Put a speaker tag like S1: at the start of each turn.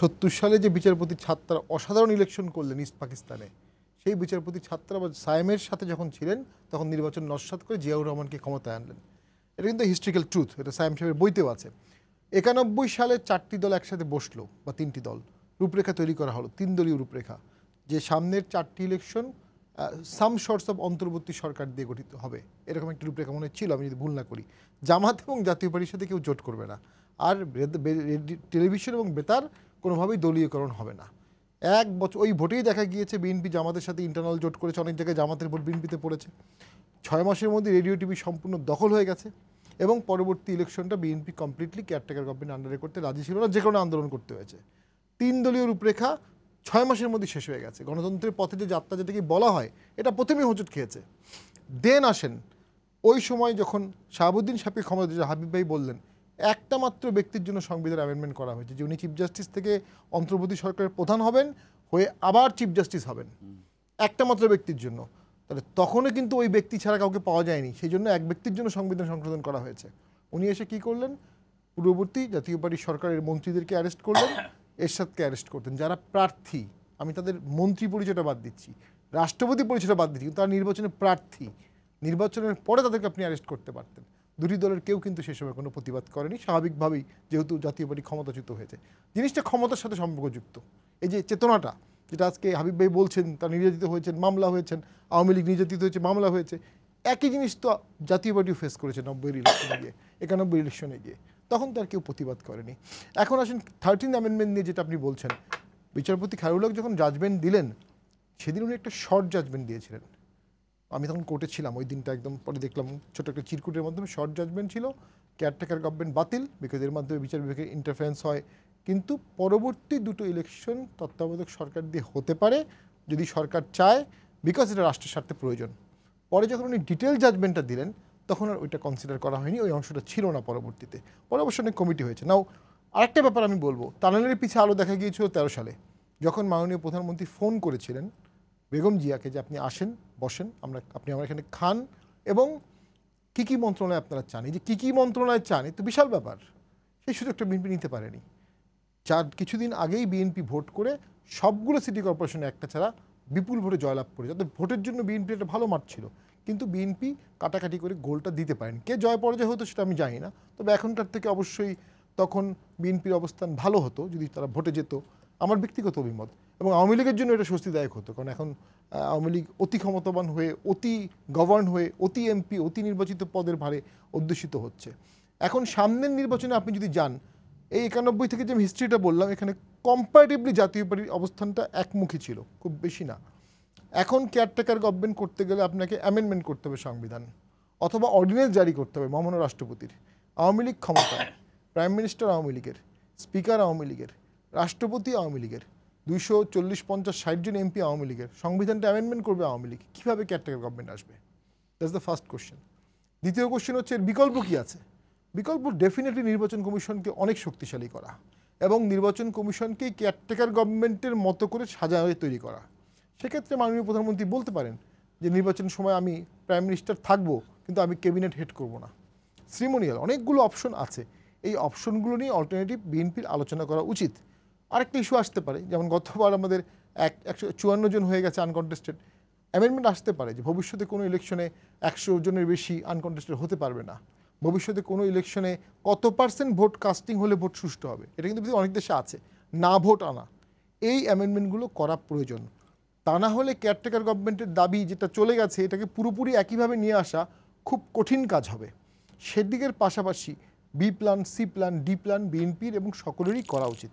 S1: সত্তর সালে যে বিচারপতি ছাত্রা অসাধারণ ইলেকশন করলেন ইস্ট পাকিস্তানে সেই বিচারপতি ছাত্রা বা সায়েমের সাথে যখন ছিলেন তখন নির্বাচন নস্বাত করে জিয়াউর রহমানকে ক্ষমতায় আনলেন এটা কিন্তু হিস্ট্রিক্যাল ট্রুথ এটা সায়েম সাহেবের বইতেও আছে একানব্বই সালে চারটি দল একসাথে বসলো বা তিনটি দল রূপরেখা তৈরি করা হলো তিন দলীয় রূপরেখা যে সামনের চারটি ইলেকশন সাম শর্টস অব অন্তর্বর্তী সরকার দিয়ে গঠিত হবে এরকম একটি রূপরেখা মনে ছিল আমি যদি ভুল না করি জামাত এবং জাতীয় পার্টির সাথে কেউ জোট করবে না আর টেলিভিশন এবং বেতার কোনোভাবেই দলীয়করণ হবে না এক বছর ওই ভোটেই দেখা গিয়েছে বিএনপি জামাতের সাথে ইন্টারনাল জোট করেছে অনেক জায়গায় জামাতের ভোট বিএনপিতে পড়েছে ছয় মাসের মধ্যে রেডিও টিভি সম্পূর্ণ দখল হয়ে গেছে এবং পরবর্তী ইলেকশনটা বিএনপি কমপ্লিটলি কেয়ারটেকার গভর্নমেন্ট আন্ডারে করতে রাজি ছিল না যে কোনো আন্দোলন করতে হয়েছে তিন দলীয় রূপরেখা ছয় মাসের মধ্যে শেষ হয়ে গেছে গণতন্ত্রের পথে যে যাত্রা যেটাকে বলা হয় এটা প্রথমে হোঁচট খেয়েছে দেন আসেন ওই সময় যখন শাহাবুদ্দিন সাপি ক্ষমতা হাবিব ভাই বললেন একটা মাত্র ব্যক্তির জন্য সংবিধান অ্যামেন্ডমেন্ট করা হয়েছে যে উনি চিফ জাস্টিস থেকে অন্তর্বর্তী সরকারের প্রধান হবেন হয়ে আবার চিফ জাস্টিস হবেন একটা মাত্র ব্যক্তির জন্য তাহলে তখনও কিন্তু ওই ব্যক্তি ছাড়া কাউকে পাওয়া যায়নি সেই জন্য এক ব্যক্তির জন্য সংবিধান সংশোধন করা হয়েছে উনি এসে কি করলেন পূর্ববর্তী জাতীয় পার্টির সরকারের মন্ত্রীদেরকে অ্যারেস্ট করলেন এরশাদকে অ্যারেস্ট করতেন যারা প্রার্থী আমি তাদের মন্ত্রী পরিচয়টা বাদ দিচ্ছি রাষ্ট্রপতি পরিচয়টা বাদ দিচ্ছি কিন্তু তারা নির্বাচনে প্রার্থী নির্বাচনের পরে তাদেরকে আপনি অ্যারেস্ট করতে পারতেন দুটি দলের কেউ কিন্তু সে সময় কোনো প্রতিবাদ করেনি স্বাভাবিকভাবেই যেহেতু জাতীয় পার্টি ক্ষমতাচ্যুত হয়েছে জিনিসটা ক্ষমতার সাথে সম্পর্কযুক্ত এই যে চেতনাটা যেটা আজকে হাবিব ভাই বলছেন তার নির্যাতিত হয়েছেন মামলা হয়েছেন আওয়ামী লীগ নির্যাতিত হয়েছে মামলা হয়েছে একই জিনিস তো জাতীয় পার্টিও ফেস করেছে নব্বইয়ের ইলেকশনে গিয়ে একানব্বই ইলেকশনে গিয়ে তখন তার কেউ প্রতিবাদ করেনি এখন আসেন থার্টিন অ্যামেন্ডমেন্ট নিয়ে যেটা আপনি বলছেন বিচারপতি খায়রুল যখন জাজমেন্ট দিলেন সেদিন উনি একটা শর্ট জাজমেন্ট দিয়েছিলেন আমি তখন কোর্টে ছিলাম ওই দিনটা একদম পরে দেখলাম ছোট একটা চিরকুটের মাধ্যমে শর্ট জাজমেন্ট ছিল কেয়ারটেকার গভর্নমেন্ট বাতিল বিকজ এর মাধ্যমে বিচার বিভাগের ইন্টারফারেন্স হয় কিন্তু পরবর্তী দুটো ইলেকশন তত্ত্বাবধায়ক সরকার দিয়ে হতে পারে যদি সরকার চায় বিকজ এটা রাষ্ট্রের স্বার্থে প্রয়োজন পরে যখন উনি ডিটেল জাজমেন্টটা দিলেন তখন আর ওইটা কনসিডার করা হয়নি ওই অংশটা ছিল না পরবর্তীতে পরে অবশ্য অনেক কমিটি হয়েছে নাও আরেকটা ব্যাপার আমি বলবো টানেলের পিছিয়ে আলো দেখা গিয়েছিল তেরো সালে যখন মাননীয় প্রধানমন্ত্রী ফোন করেছিলেন বেগম জিয়াকে যে আপনি আসেন বসেন আমরা আপনি আমার এখানে খান এবং কী কী মন্ত্রণালয় আপনারা চান এই যে কী কী মন্ত্রণালয় চান তো বিশাল ব্যাপার সেই সুযোগটা বিএনপি নিতে পারেনি চার কিছুদিন আগেই বিএনপি ভোট করে সবগুলো সিটি কর্পোরেশনে একটা ছাড়া বিপুল ভোটে জয়লাভ করে যাতে ভোটের জন্য বিএনপি একটা ভালো মাঠ ছিল কিন্তু বিএনপি কাটাকাটি করে গোলটা দিতে পারেন কে জয় পরাজয় হতো সেটা আমি জানি না তবে এখনকার থেকে অবশ্যই তখন বিএনপির অবস্থান ভালো হতো যদি তারা ভোটে যেত আমার ব্যক্তিগত অভিমত এবং আওয়ামী লীগের জন্য এটা স্বস্তিদায়ক হতো কারণ এখন আওয়ামী লীগ অতি ক্ষমতাবান হয়ে অতি গভর্ন হয়ে অতি এমপি অতি নির্বাচিত পদের ভারে অধ্যুষিত হচ্ছে এখন সামনের নির্বাচনে আপনি যদি যান এই একানব্বই থেকে যে আমি হিস্ট্রিটা বললাম এখানে কম্পারেটিভলি জাতীয় পার্টির অবস্থানটা একমুখী ছিল খুব বেশি না এখন কেয়ারটেকার গভর্নমেন্ট করতে গেলে আপনাকে অ্যামেন্ডমেন্ট করতে হবে সংবিধান অথবা অর্ডিন্যান্স জারি করতে হবে মহামান্য রাষ্ট্রপতির আওয়ামী লীগ ক্ষমতা প্রাইম মিনিস্টার আওয়ামী লীগের স্পিকার আওয়ামী লীগের রাষ্ট্রপতি আওয়ামী লীগের দুইশো চল্লিশ পঞ্চাশ ষাট জন এমপি আওয়ামী লীগের সংবিধানটা অ্যামেন্ডমেন্ট করবে আওয়ামী লীগ কীভাবে ক্যারটেকার গভর্নমেন্ট আসবে দ্যাটস দ্য ফার্স্ট কোশ্চেন দ্বিতীয় কোশ্চেন হচ্ছে এর বিকল্প কী আছে বিকল্প ডেফিনেটলি নির্বাচন কমিশনকে অনেক শক্তিশালী করা এবং নির্বাচন কমিশনকে কেয়ারটেকার গভর্নমেন্টের মতো করে সাজায় তৈরি করা সেক্ষেত্রে মাননীয় প্রধানমন্ত্রী বলতে পারেন যে নির্বাচন সময় আমি প্রাইম মিনিস্টার থাকবো কিন্তু আমি ক্যাবিনেট হেড করব না শ্রিমোনিয়াল অনেকগুলো অপশন আছে এই অপশনগুলো নিয়ে অল্টারনেটিভ বিএনপির আলোচনা করা উচিত আরেকটা ইস্যু আসতে পারে যেমন গতবার আমাদের এক একশো চুয়ান্ন জন হয়ে গেছে আনকন্টেস্টেড অ্যামেন্ডমেন্ট আসতে পারে যে ভবিষ্যতে কোনো ইলেকশনে একশো জনের বেশি আনকন্টেস্টেড হতে পারবে না ভবিষ্যতে কোনো ইলেকশনে কত পার্সেন্ট ভোট কাস্টিং হলে ভোট সুষ্ঠু হবে এটা কিন্তু অনেক দেশে আছে না ভোট আনা এই অ্যামেন্ডমেন্টগুলো করা প্রয়োজন তা না হলে কেয়ারটেকার গভর্নমেন্টের দাবি যেটা চলে গেছে এটাকে পুরোপুরি একইভাবে নিয়ে আসা খুব কঠিন কাজ হবে সেদিকের পাশাপাশি B plan C plan D plan বিএনপির এবং সকলেরই করা উচিত